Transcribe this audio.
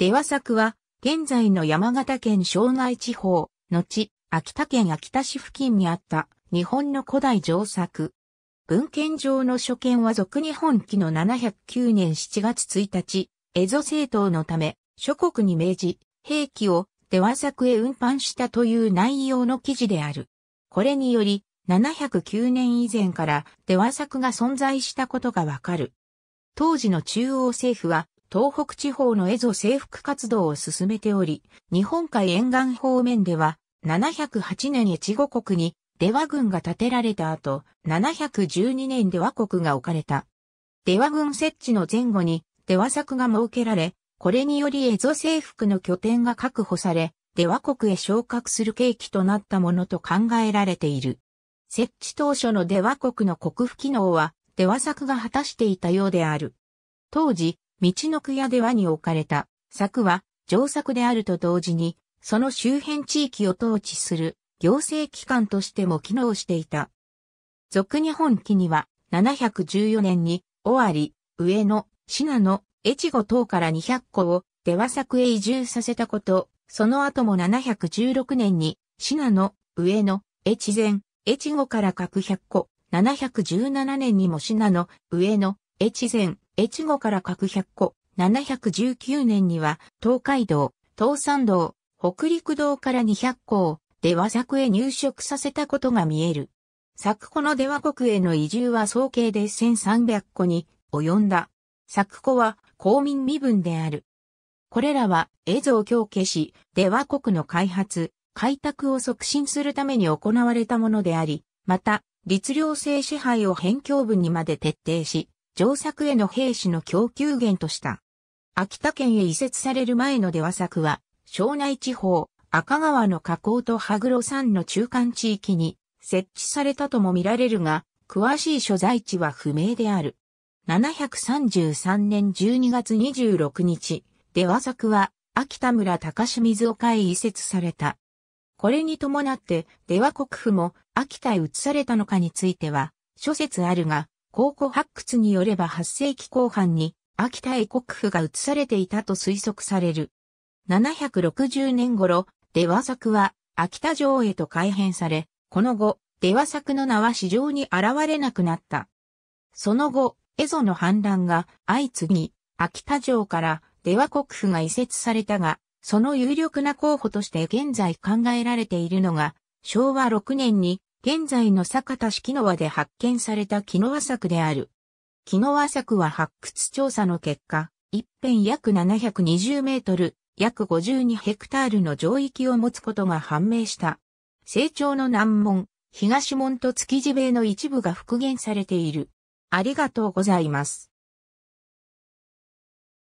出羽作は、現在の山形県庄内地方、後、秋田県秋田市付近にあった、日本の古代上作。文献上の所見は俗日本紀の709年7月1日、江戸政党のため、諸国に命じ、兵器を出羽作へ運搬したという内容の記事である。これにより、709年以前から出羽作が存在したことがわかる。当時の中央政府は、東北地方のエゾ征服活動を進めており、日本海沿岸方面では、708年越後国に出羽軍が建てられた後、712年出羽国が置かれた。出羽軍設置の前後に出羽作が設けられ、これにより蝦夷征服の拠点が確保され、出羽国へ昇格する契機となったものと考えられている。設置当初の出羽国の国府機能は、出羽作が果たしていたようである。当時、道の区屋ではに置かれた柵は上柵であると同時に、その周辺地域を統治する行政機関としても機能していた。俗日本記には、714年に、尾張、上野、信濃、越後等から200個を出羽作へ移住させたこと、その後も716年に、信濃、上野、越前、越後から各100個、717年にも信濃、上野、越前、越後から各100個、719年には、東海道、東山道、北陸道から200個を、出羽作へ入植させたことが見える。作庫の出羽国への移住は総計で1300個に及んだ。作庫は公民身分である。これらは、映像強化し、出羽国の開発、開拓を促進するために行われたものであり、また、律令制支配を辺境部にまで徹底し、上作への兵士の供給源とした。秋田県へ移設される前の出羽作は、庄内地方、赤川の河口と羽黒山の中間地域に設置されたとも見られるが、詳しい所在地は不明である。733年12月26日、出羽作は秋田村高清水岡へ移設された。これに伴って、出羽国府も秋田へ移されたのかについては、諸説あるが、考古発掘によれば8世紀後半に秋田へ国府が移されていたと推測される。760年頃、出羽作は秋田城へと改変され、この後、出羽作の名は市場に現れなくなった。その後、蝦夷の反乱が相次ぎ、秋田城から出羽国府が移設されたが、その有力な候補として現在考えられているのが、昭和6年に現在の坂田市木の輪で発見された木の輪作である。木の輪作は発掘調査の結果、一辺約720メートル、約52ヘクタールの上域を持つことが判明した。成長の難問、東門と築地塀の一部が復元されている。ありがとうございます。